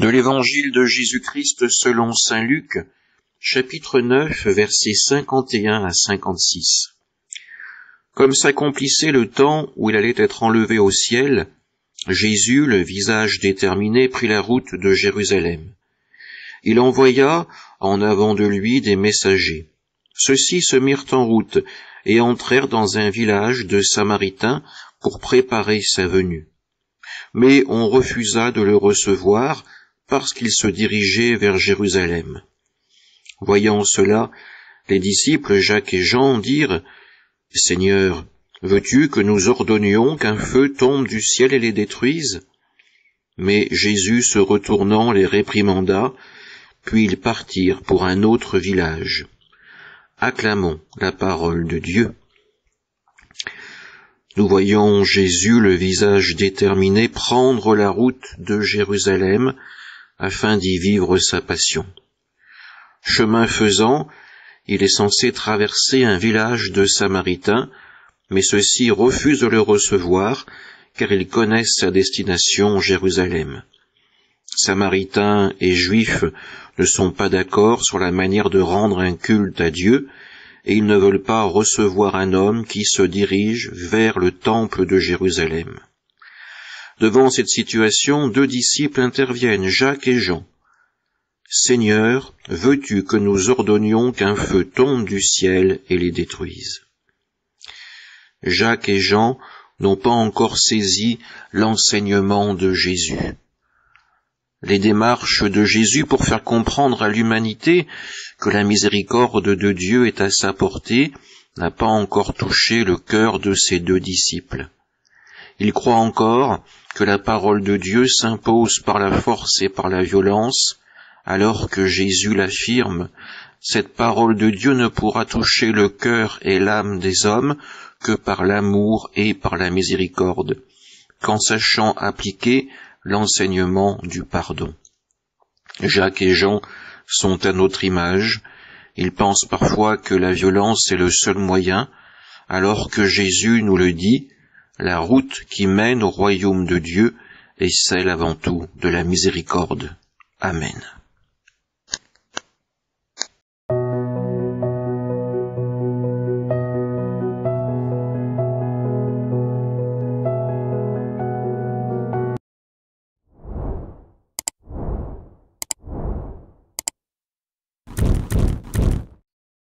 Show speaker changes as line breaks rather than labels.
de l'Évangile de Jésus-Christ selon Saint Luc, chapitre 9, versets 51 à 56. Comme s'accomplissait le temps où il allait être enlevé au ciel, Jésus, le visage déterminé, prit la route de Jérusalem. Il envoya en avant de lui des messagers. Ceux-ci se mirent en route et entrèrent dans un village de Samaritains pour préparer sa venue. Mais on refusa de le recevoir parce qu'ils se dirigeaient vers Jérusalem. Voyant cela, les disciples Jacques et Jean dirent Seigneur, veux-tu que nous ordonnions qu'un feu tombe du ciel et les détruise Mais Jésus, se retournant, les réprimanda, puis ils partirent pour un autre village. Acclamons la parole de Dieu. Nous voyons Jésus, le visage déterminé, prendre la route de Jérusalem afin d'y vivre sa passion. Chemin faisant, il est censé traverser un village de Samaritains, mais ceux-ci refusent de le recevoir, car ils connaissent sa destination Jérusalem. Samaritains et Juifs ne sont pas d'accord sur la manière de rendre un culte à Dieu, et ils ne veulent pas recevoir un homme qui se dirige vers le temple de Jérusalem. Devant cette situation, deux disciples interviennent, Jacques et Jean. Seigneur, veux-tu que nous ordonnions qu'un feu tombe du ciel et les détruise Jacques et Jean n'ont pas encore saisi l'enseignement de Jésus. Les démarches de Jésus pour faire comprendre à l'humanité que la miséricorde de Dieu est à sa portée n'a pas encore touché le cœur de ses deux disciples. Il croit encore que la parole de Dieu s'impose par la force et par la violence, alors que Jésus l'affirme, cette parole de Dieu ne pourra toucher le cœur et l'âme des hommes que par l'amour et par la miséricorde, qu'en sachant appliquer l'enseignement du pardon. Jacques et Jean sont à notre image, ils pensent parfois que la violence est le seul moyen, alors que Jésus nous le dit, la route qui mène au royaume de Dieu est celle avant tout de la miséricorde. Amen.